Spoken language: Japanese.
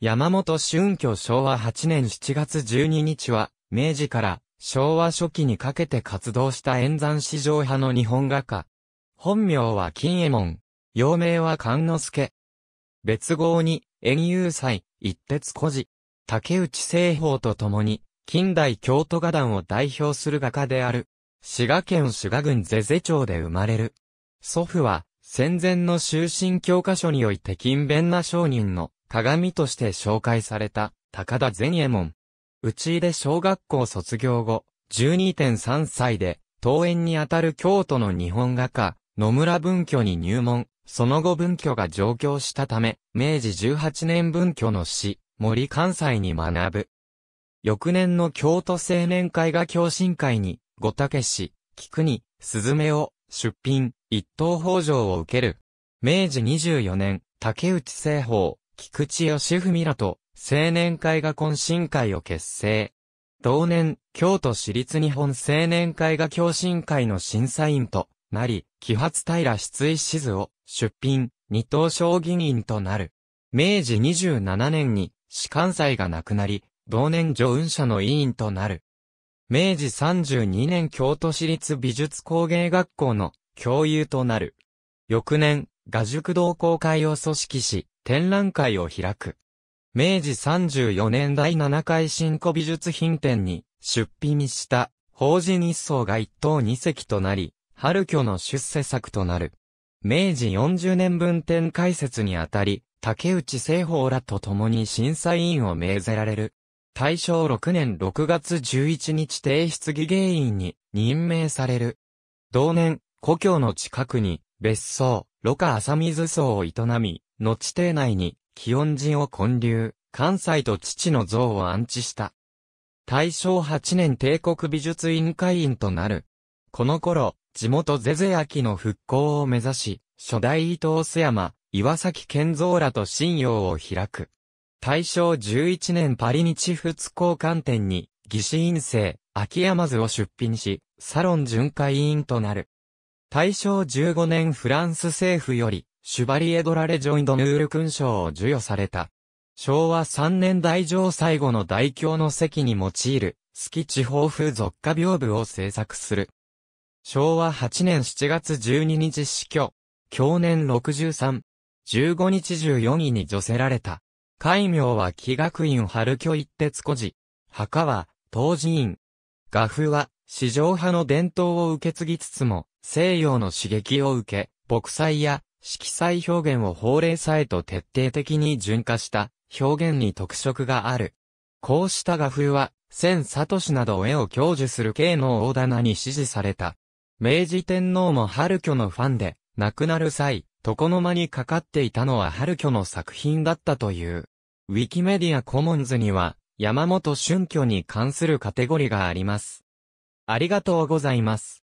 山本春居昭和8年7月12日は、明治から昭和初期にかけて活動した演山史上派の日本画家。本名は金右衛門。幼名は勘之助。別号に、円遊祭、一徹孤児。竹内製法と共に、近代京都画壇を代表する画家である。滋賀県滋賀郡是々町で生まれる。祖父は、戦前の終身教科書において勤勉な商人の鏡として紹介された高田善右衛門。内井で小学校卒業後、12.3歳で、登園にあたる京都の日本画家、野村文居に入門、その後文居が上京したため、明治18年文居の詩、森関西に学ぶ。翌年の京都青年会画共振会に、五竹氏、菊に、鈴メを、出品、一等法上を受ける。明治24年、竹内製法、菊池義文らと青年会が懇親会を結成。同年、京都市立日本青年会が共進会の審査員となり、起発平失意志図を出品、二等将議員となる。明治27年に、士官祭が亡くなり、同年助運者の委員となる。明治32年京都市立美術工芸学校の教諭となる。翌年、画塾同好会を組織し、展覧会を開く。明治34年第7回新古美術品展に出品した法事日層が一等二席となり、春居の出世作となる。明治40年分展開説にあたり、竹内製法らと共に審査委員を命ぜられる。大正6年6月11日提出議芸員に任命される。同年、故郷の近くに別荘、ろ過浅水荘を営み、の邸内に、気温人を建立、関西と父の像を安置した。大正8年帝国美術委員会員となる。この頃、地元ゼゼ秋の復興を目指し、初代伊藤須山、岩崎健三らと信用を開く。大正11年パリ日仏交換店に、義士院生、秋山図を出品し、サロン巡回委員となる。大正15年フランス政府より、シュバリエドラレジョイドヌール勲章を授与された。昭和3年代上最後の大教の席に用いる、スキ地方風俗家屏風を制作する。昭和8年7月12日死去。去年63。15日14位に除せられた。戒名は気学院春居一徹孤児。墓は、当寺院。画風は、市場派の伝統を受け継ぎつつも、西洋の刺激を受け、牧祭や色彩表現を法令さえと徹底的に順化した表現に特色がある。こうした画風は、千里氏など絵を享受する系の大棚に支持された。明治天皇も春居のファンで、亡くなる際、床の間にかかっていたのは春挙の作品だったという。ウィキメディアコモンズには、山本春居に関するカテゴリがあります。ありがとうございます。